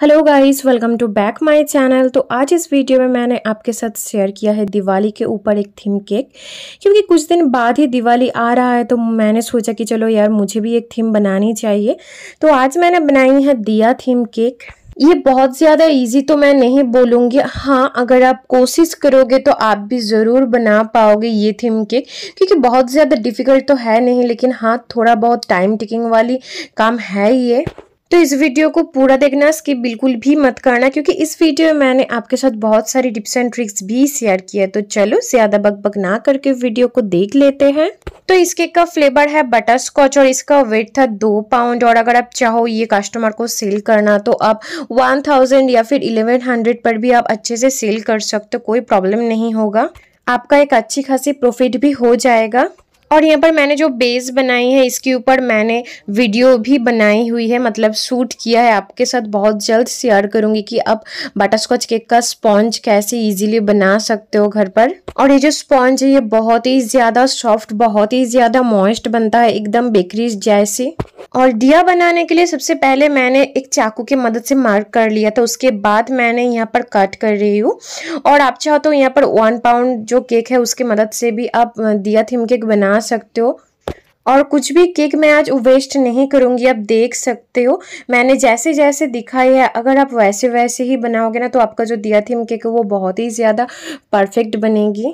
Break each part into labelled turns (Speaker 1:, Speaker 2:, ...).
Speaker 1: hello guys welcome to back my channel तो आज इस वीडियो में मैंने आपके साथ शेयर किया है दिवाली के ऊपर एक थीम केक क्योंकि कुछ दिन बाद ही दिवाली आ रहा है तो मैंने सोचा कि चलो यार मुझे भी एक थीम बनानी चाहिए तो आज मैंने बनाई है दिया थीम केक ये बहुत ज़्यादा इजी तो मैं नहीं बोलूँगी हाँ अगर आप कोशिश करोगे तो आप भी ज़रूर बना पाओगे ये थीम केक क्योंकि बहुत ज़्यादा डिफ़िकल्ट तो है नहीं लेकिन हाँ थोड़ा बहुत टाइम टेकिंग वाली काम है ये तो इस वीडियो को पूरा देखना स्किप बिल्कुल भी मत करना क्योंकि इस वीडियो में मैंने आपके साथ बहुत सारी टिप्स एंड ट्रिक्स भी शेयर किया है तो चलो ज़्यादा बकबक ना करके वीडियो को देख लेते हैं तो इस केक का फ्लेवर है बटर स्कॉच और इसका वेट था दो पाउंड और अगर आप चाहो ये कस्टमर को सेल करना तो आप वन थाउजेंड या फिर इलेवन हंड्रेड पर भी आप अच्छे से सेल कर सकते हो कोई प्रॉब्लम नहीं होगा आपका एक अच्छी खासी प्रॉफिट भी हो जाएगा और यहाँ पर मैंने जो बेस बनाई है इसके ऊपर मैंने वीडियो भी बनाई हुई है मतलब शूट किया है आपके साथ बहुत जल्द शेयर करूँगी कि आप स्कॉच केक का स्पॉन्ज कैसे इजीली बना सकते हो घर पर और ये जो स्पॉन्ज है ये बहुत ही ज़्यादा सॉफ्ट बहुत ही ज़्यादा मॉइस्ट बनता है एकदम बेकरी जैसी और दिया बनाने के लिए सबसे पहले मैंने एक चाकू की मदद से मार्क कर लिया था उसके बाद मैंने यहाँ पर कट कर रही हूँ और आप चाहो तो यहाँ पर वन पाउंड जो केक है उसकी मदद से भी आप दिया थीम केक बना सकते हो और कुछ भी केक मैं आज वेस्ट नहीं करूँगी आप देख सकते हो मैंने जैसे जैसे दिखाई है अगर आप वैसे वैसे ही बनाओगे ना तो आपका जो दिया थीम केक है वो बहुत ही ज़्यादा परफेक्ट बनेगी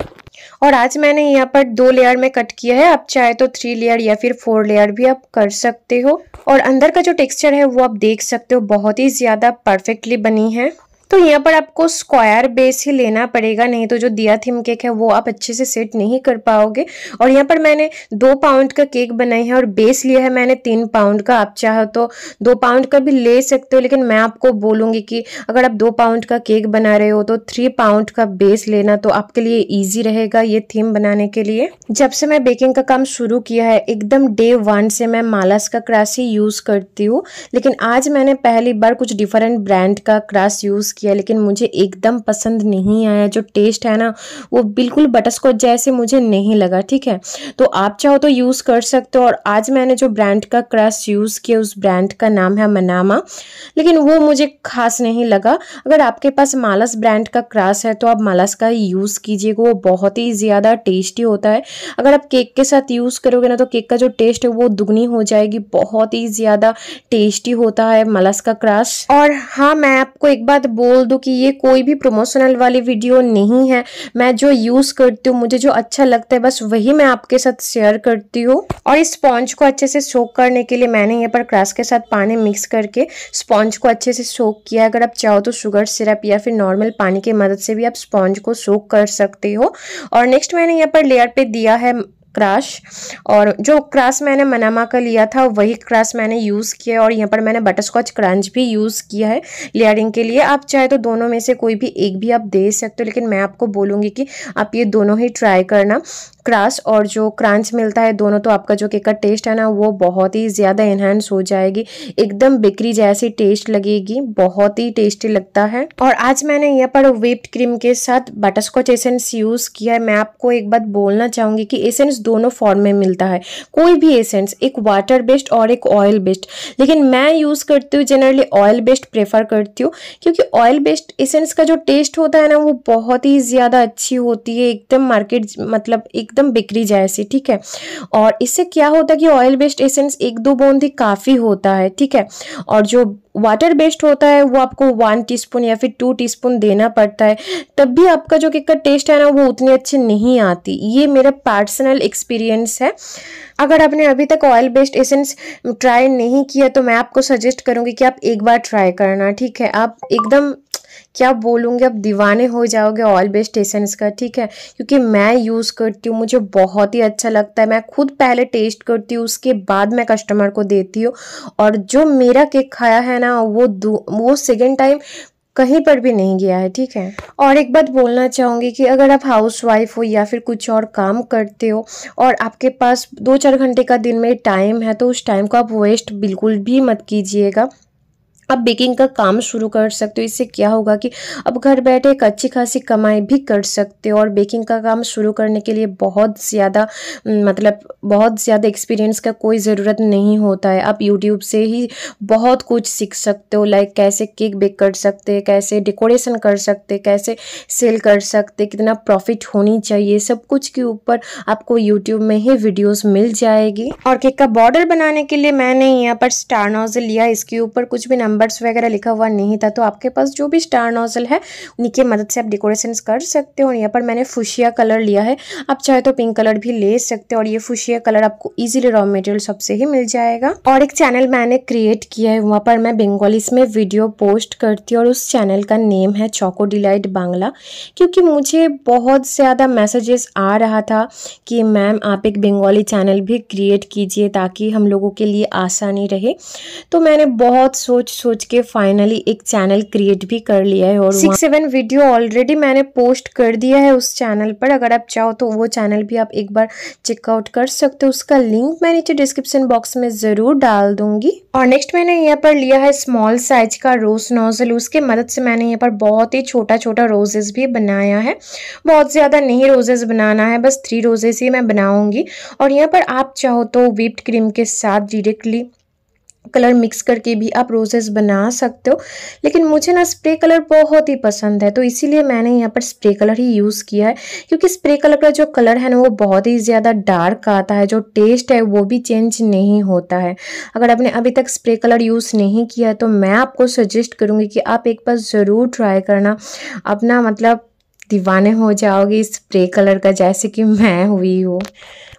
Speaker 1: और आज मैंने यहाँ पर दो लेयर में कट किया है आप चाहे तो थ्री लेयर या फिर फोर लेयर भी आप कर सकते हो और अंदर का जो टेक्सचर है वो आप देख सकते हो बहुत ही ज़्यादा परफेक्टली बनी है तो यहाँ पर आपको स्क्वायर बेस ही लेना पड़ेगा नहीं तो जो दिया थीम केक है वो आप अच्छे से सेट नहीं कर पाओगे और यहाँ पर मैंने दो पाउंड का केक बनाई है और बेस लिया है मैंने तीन पाउंड का आप चाहो तो दो पाउंड का भी ले सकते हो लेकिन मैं आपको बोलूँगी कि अगर आप दो पाउंड का केक बना रहे हो तो थ्री पाउंड का बेस लेना तो आपके लिए ईजी रहेगा ये थीम बनाने के लिए जब से मैं बेकिंग का काम शुरू किया है एकदम डे वन से मैं मालास का क्रास ही यूज़ करती हूँ लेकिन आज मैंने पहली बार कुछ डिफरेंट ब्रांड का क्रास यूज़ किया लेकिन मुझे एकदम पसंद नहीं आया जो टेस्ट है ना वो बिल्कुल बटरस्कॉच जैसे मुझे नहीं लगा ठीक है तो आप चाहो तो यूज़ कर सकते हो और आज मैंने जो ब्रांड का क्रश यूज़ किया उस ब्रांड का नाम है मनामा लेकिन वो मुझे खास नहीं लगा अगर आपके पास मालस ब्रांड का क्रास है तो आप मालस का यूज़ कीजिएगा वो बहुत ही ज़्यादा टेस्टी होता है अगर आप केक के साथ यूज़ करोगे ना तो केक का जो टेस्ट है वो दुगनी हो जाएगी बहुत ही ज़्यादा टेस्टी होता है मलस का क्रास और हाँ मैं आपको एक बात बोल बोल दूँ कि ये कोई भी प्रमोशनल वाली वीडियो नहीं है मैं जो यूज़ करती हूँ मुझे जो अच्छा लगता है बस वही मैं आपके साथ शेयर करती हूँ और इस स्पॉन्ज को अच्छे से सोक करने के लिए मैंने यहाँ पर क्रास के साथ पानी मिक्स करके स्पॉन्ज को अच्छे से सोक किया अगर आप चाहो तो शुगर सिरप या फिर नॉर्मल पानी की मदद से भी आप स्पॉन्ज को सोक कर सकते हो और नेक्स्ट मैंने यहाँ पर लेयर पे दिया है क्रास और जो क्रास मैंने मनामा का लिया था वही क्रास मैंने यूज़ किया और यहाँ पर मैंने बटर स्कॉच क्रंच भी यूज़ किया है लेयरिंग के लिए आप चाहे तो दोनों में से कोई भी एक भी आप दे सकते हो लेकिन मैं आपको बोलूँगी कि आप ये दोनों ही ट्राई करना क्रास और जो क्रांच मिलता है दोनों तो आपका जो केक का टेस्ट है ना वो बहुत ही ज़्यादा इन्हेंस हो जाएगी एकदम बिक्री जैसी टेस्ट लगेगी बहुत ही टेस्टी लगता है और आज मैंने यहाँ पर विप्ड क्रीम के साथ बटर स्कॉच एसेंस यूज़ किया है मैं आपको एक बात बोलना चाहूँगी कि एसेंस दोनों फॉर्म में मिलता है कोई भी एसेंस एक वाटर बेस्ड और एक ऑयल बेस्ड लेकिन मैं यूज़ करती हूँ जनरली ऑयल बेस्ड प्रेफर करती हूँ क्योंकि ऑयल बेस्ड एसेंस का जो टेस्ट होता है ना वो बहुत ही ज़्यादा अच्छी होती है एकदम मार्केट मतलब एक एकदम बिक्री जैसी ठीक है और इससे क्या होता है कि ऑयल बेस्ड एसेंस एक दो बूंद ही काफ़ी होता है ठीक है और जो वाटर बेस्ड होता है वो आपको वन टीस्पून या फिर टू टीस्पून देना पड़ता है तब भी आपका जो केक का टेस्ट है ना वो उतनी अच्छी नहीं आती ये मेरा पर्सनल एक्सपीरियंस है अगर आपने अभी तक ऑयल बेस्ड एसेंस ट्राई नहीं किया तो मैं आपको सजेस्ट करूँगी कि आप एक बार ट्राई करना ठीक है आप एकदम क्या बोलूँगी आप दीवाने हो जाओगे ऑल बेस्ट एसेंस का ठीक है क्योंकि मैं यूज़ करती हूँ मुझे बहुत ही अच्छा लगता है मैं खुद पहले टेस्ट करती हूँ उसके बाद मैं कस्टमर को देती हूँ और जो मेरा केक खाया है ना वो वो सेकेंड टाइम कहीं पर भी नहीं गया है ठीक है और एक बात बोलना चाहूँगी कि अगर आप हाउस वाइफ हो या फिर कुछ और काम करते हो और आपके पास दो चार घंटे का दिन में टाइम है तो उस टाइम को आप वेस्ट बिल्कुल भी मत कीजिएगा आप बेकिंग का काम शुरू कर सकते हो इससे क्या होगा कि अब घर बैठे एक अच्छी खासी कमाई भी कर सकते हो और बेकिंग का काम शुरू करने के लिए बहुत ज़्यादा हम्म, मतलब बहुत ज़्यादा एक्सपीरियंस का कोई ज़रूरत नहीं होता है आप यूट्यूब से ही बहुत कुछ सीख सकते हो लाइक कैसे केक बेक कर सकते कैसे डेकोरेशन कर सकते कैसे सेल कर सकते कितना प्रॉफिट होनी चाहिए सब कुछ के ऊपर आपको यूट्यूब में ही वीडियोज़ मिल जाएगी और केक का बॉर्डर बनाने के लिए मैंने यहाँ पर स्टार नोजल लिया इसके ऊपर कुछ भी नंबर नंबर्स वगैरह लिखा हुआ नहीं था तो आपके पास जो भी स्टार नोजल है की मदद से आप डेकोरेशन कर सकते हो यहाँ पर मैंने फुशिया कलर लिया है आप चाहे तो पिंक कलर भी ले सकते हो और ये फुशिया कलर आपको ईजिली रॉ मटेरियल सबसे ही मिल जाएगा और एक चैनल मैंने क्रिएट किया है वहाँ पर मैं बंगालीस में वीडियो पोस्ट करती हूँ और उस चैनल का नेम है चौको डिलाइट बांग्ला क्योंकि मुझे बहुत ज़्यादा मैसेजेस आ रहा था कि मैम आप एक बंगाली चैनल भी क्रिएट कीजिए ताकि हम लोगों के लिए आसानी रहे तो मैंने बहुत सोच सोच सोच के फाइनली एक चैनल क्रिएट भी कर लिया है और सिक्स सेवन वीडियो ऑलरेडी मैंने पोस्ट कर दिया है उस चैनल पर अगर आप चाहो तो वो चैनल भी आप एक बार चेकआउट कर सकते हो उसका लिंक मैं नीचे डिस्क्रिप्शन बॉक्स में ज़रूर डाल दूंगी और नेक्स्ट मैंने यहाँ पर लिया है स्मॉल साइज का रोज नोजल उसके मदद से मैंने यहाँ पर बहुत ही छोटा छोटा रोजेज़ भी बनाया है बहुत ज़्यादा नहीं रोजेज़ बनाना है बस थ्री रोजेज़ ही मैं बनाऊंगी और यहाँ पर आप चाहो तो विप्ड क्रीम के साथ डिरेक्टली कलर मिक्स करके भी आप रोजेस बना सकते हो लेकिन मुझे ना स्प्रे कलर बहुत ही पसंद है तो इसीलिए मैंने यहाँ पर स्प्रे कलर ही यूज़ किया है क्योंकि स्प्रे कलर का जो कलर है ना वो बहुत ही ज़्यादा डार्क आता है जो टेस्ट है वो भी चेंज नहीं होता है अगर आपने अभी तक स्प्रे कलर यूज़ नहीं किया है तो मैं आपको सजेस्ट करूँगी कि आप एक बार ज़रूर ट्राई करना अपना मतलब दीवाने हो जाओगे इस स्प्रे कलर का जैसे कि मैं हुई हूँ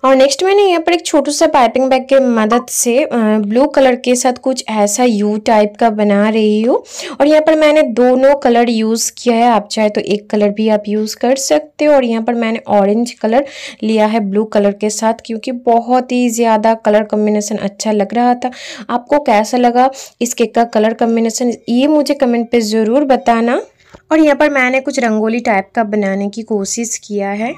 Speaker 1: और नेक्स्ट मैंने यहाँ पर एक छोटू सा पाइपिंग बैग के मदद से ब्लू कलर के साथ कुछ ऐसा यू टाइप का बना रही हूँ और यहाँ पर मैंने दोनों कलर यूज़ किया है आप चाहे तो एक कलर भी आप यूज़ कर सकते हो और यहाँ पर मैंने ऑरेंज कलर लिया है ब्लू कलर के साथ क्योंकि बहुत ही ज़्यादा कलर कम्बिनेसन अच्छा लग रहा था आपको कैसा लगा इस केक का कलर कम्बिनेसन ये मुझे कमेंट पर ज़रूर बताना और यहाँ पर मैंने कुछ रंगोली टाइप का बनाने की कोशिश किया है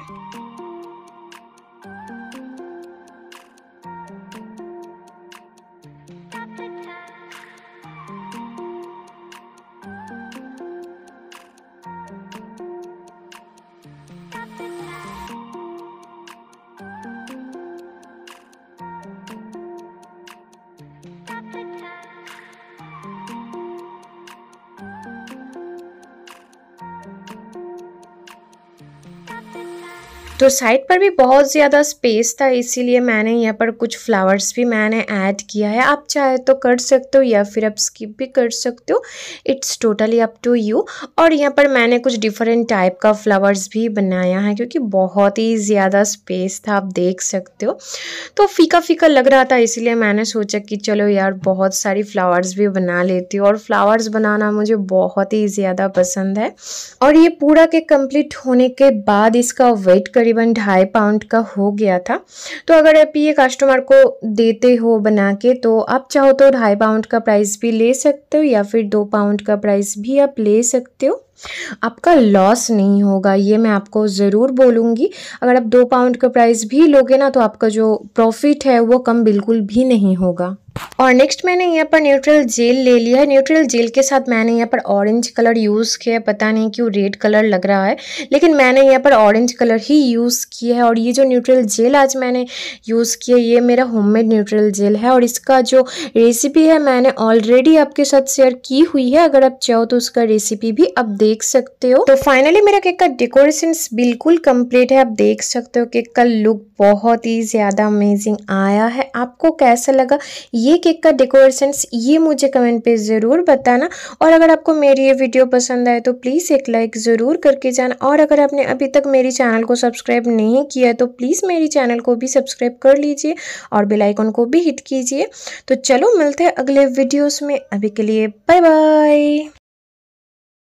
Speaker 1: तो साइड पर भी बहुत ज़्यादा स्पेस था इसीलिए मैंने यहाँ पर कुछ फ्लावर्स भी मैंने ऐड किया है आप चाहे तो कर सकते हो या फिर आप स्किप भी कर सकते हो it's totally up to you और यहाँ पर मैंने कुछ डिफरेंट टाइप का फ्लावर्स भी बनाया है क्योंकि बहुत ही ज़्यादा स्पेस था आप देख सकते हो तो फीका फीका लग रहा था इसीलिए मैंने सोचा कि चलो यार बहुत सारी फ्लावर्स भी बना लेती हूँ और फ्लावर्स बनाना मुझे बहुत ही ज़्यादा पसंद है और ये पूरा के कम्प्लीट होने के बाद इसका वेट करिए तकरीबन ढाई पाउंड का हो गया था तो अगर आप ये कस्टमर को देते हो बना के तो आप चाहो तो ढाई पाउंड का प्राइस भी ले सकते हो या फिर दो पाउंड का प्राइस भी आप ले सकते हो आपका लॉस नहीं होगा ये मैं आपको ज़रूर बोलूँगी अगर आप दो पाउंड का प्राइस भी लोगे ना तो आपका जो प्रॉफिट है वो कम बिल्कुल भी नहीं होगा और नेक्स्ट मैंने यहाँ पर न्यूट्रल जेल ले लिया है न्यूट्रल जेल के साथ मैंने यहाँ पर ऑरेंज कलर यूज़ किया है पता नहीं क्यों रेड कलर लग रहा है लेकिन मैंने यहाँ पर ऑरेंज कलर ही यूज़ किया है और ये जो न्यूट्रल जेल आज मैंने यूज़ किया ये मेरा होममेड न्यूट्रल जेल है और इसका जो रेसिपी है मैंने ऑलरेडी आपके साथ शेयर की हुई है अगर आप चाहो तो उसका रेसिपी भी आप देख सकते हो तो फाइनली मेरा केक का डेकोरेशन बिल्कुल कम्प्लीट है आप देख सकते हो केक का लुक बहुत ही ज़्यादा अमेजिंग आया है आपको कैसा लगा ये केक का डेकोरेशन ये मुझे कमेंट पे ज़रूर बताना और अगर आपको मेरी ये वीडियो पसंद आए तो प्लीज़ एक लाइक ज़रूर करके जाना और अगर आपने अभी तक मेरी चैनल को सब्सक्राइब नहीं किया तो प्लीज़ मेरी चैनल को भी सब्सक्राइब कर लीजिए और बेलाइकन को भी हिट कीजिए तो चलो मिलते हैं अगले वीडियोज़ में अभी के लिए बाय बाय